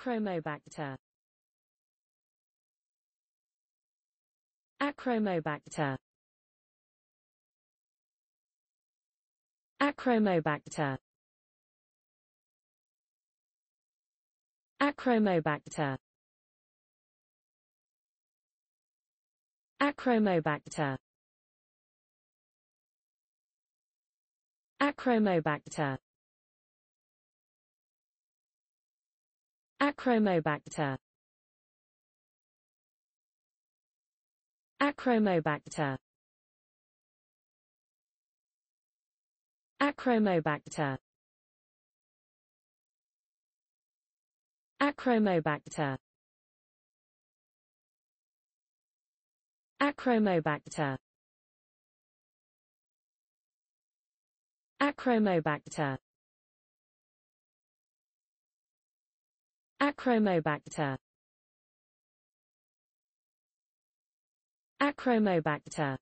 Acromobacter Acromobacter Acromobacter Acromobacter Acromobacter Acromobacter Acromobacter Acromobacter Acromobacter Acromobacter Acromobacter Acromobacter Acromobacter Acromobacter